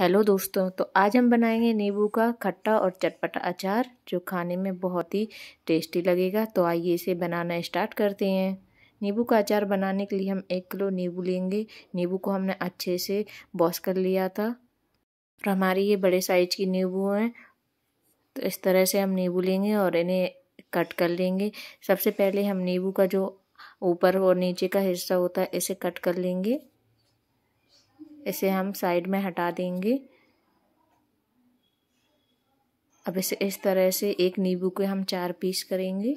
hello दोस्तों तो आज हम बनाएंगे नींबू का खट्टा और चटपटा अचार जो खाने में बहुत ही टेस्टी लगेगा तो आइए इसे बनाना स्टार्ट करते हैं नींबू का अचार बनाने के लिए हम एक किलो नींबू लेंगे नींबू को हमने अच्छे से वॉश कर लिया था और हमारी ये बड़े साइज की नींबू हैं तो इस तरह से हम नींबू लेंगे और इन्हें कट कर लेंगे सबसे पहले हम नींबू का जो ऊपर और नीचे का हिस्सा होता है इसे कट कर लेंगे इसे हम साइड में हटा देंगे अब इसे इस तरह से एक नींबू के हम चार पीस करेंगे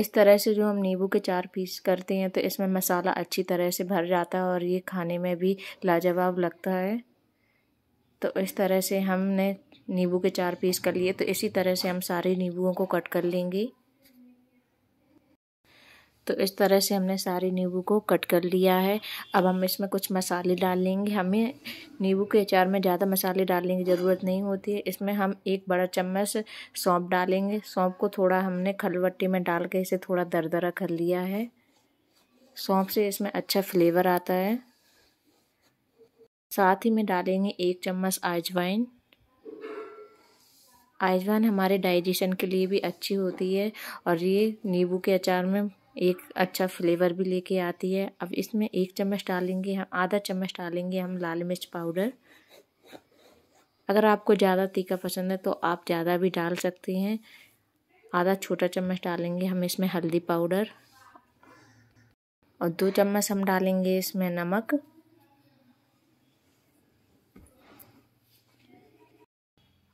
इस तरह से जो हम नींबू के चार पीस करते हैं तो इसमें मसाला अच्छी तरह से भर जाता है और ये खाने में भी लाजवाब लगता है तो इस तरह से हमने नींबू के चार पीस कर लिए तो इसी तरह से हम सारे नींबुओं को कट कर लेंगे तो इस तरह से हमने सारे नींबू को कट कर लिया है अब हम इसमें कुछ मसाले डाल लेंगे हमें नींबू के अचार में ज़्यादा मसाले डालने की ज़रूरत नहीं होती है इसमें हम एक बड़ा चम्मच सौंप डालेंगे सौंप को थोड़ा हमने खलवट्टी में डाल के इसे थोड़ा दरदरा कर लिया है सौंप से इसमें अच्छा फ्लेवर आता है साथ ही में डालेंगे एक चम्मच आजवाइन आजवाइन हमारे डाइजेशन के लिए भी अच्छी होती है और ये नींबू के अचार में एक अच्छा फ्लेवर भी लेके आती है अब इसमें एक चम्मच डालेंगे हम आधा चम्मच डालेंगे हम लाल मिर्च पाउडर अगर आपको ज़्यादा तीखा पसंद है तो आप ज़्यादा भी डाल सकते हैं आधा छोटा चम्मच डालेंगे हम इसमें हल्दी पाउडर और दो चम्मच हम डालेंगे इसमें नमक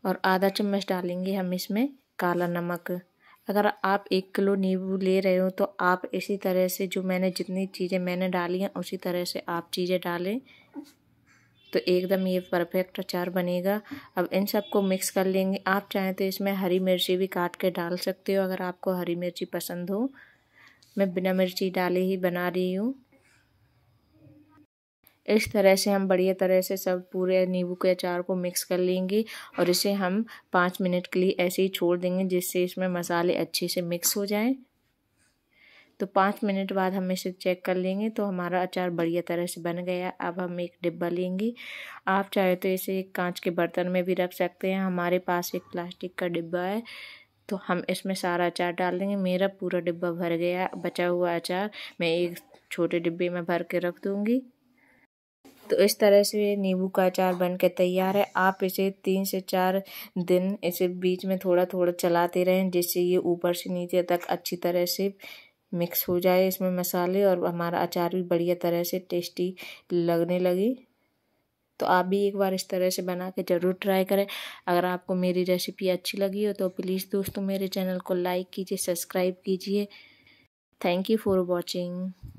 और आधा चम्मच डालेंगे हम इसमें काला नमक अगर आप एक किलो नींबू ले रहे हो तो आप इसी तरह से जो मैंने जितनी चीज़ें मैंने डाली हैं उसी तरह से आप चीज़ें डालें तो एकदम ये परफेक्ट अचार बनेगा अब इन सबको मिक्स कर लेंगे आप चाहें तो इसमें हरी मिर्ची भी काट के डाल सकते हो अगर आपको हरी मिर्ची पसंद हो मैं बिना मिर्ची डाले ही बना रही हूँ इस तरह से हम बढ़िया तरह से सब पूरे नींबू के अचार को मिक्स कर लेंगे और इसे हम पाँच मिनट के लिए ऐसे ही छोड़ देंगे जिससे इसमें मसाले अच्छे से मिक्स हो जाएं तो पाँच मिनट बाद हम इसे चेक कर लेंगे तो हमारा अचार बढ़िया तरह से बन गया अब हम एक डिब्बा लेंगे आप चाहे तो इसे एक कांच के बर्तन में भी रख सकते हैं हमारे पास एक प्लास्टिक का डिब्बा है तो हम इसमें सारा अचार डाल देंगे मेरा पूरा डिब्बा भर गया बचा हुआ अचार मैं एक छोटे डिब्बे में भर के रख दूँगी तो इस तरह से नींबू का अचार बन के तैयार है आप इसे तीन से चार दिन इसे बीच में थोड़ा थोड़ा चलाते रहें जिससे ये ऊपर से नीचे तक अच्छी तरह से मिक्स हो जाए इसमें मसाले और हमारा अचार भी बढ़िया तरह से टेस्टी लगने लगी तो आप भी एक बार इस तरह से बना के ज़रूर ट्राई करें अगर आपको मेरी रेसिपी अच्छी लगी हो तो प्लीज़ दोस्तों मेरे चैनल को लाइक कीजिए सब्सक्राइब कीजिए थैंक यू फॉर वॉचिंग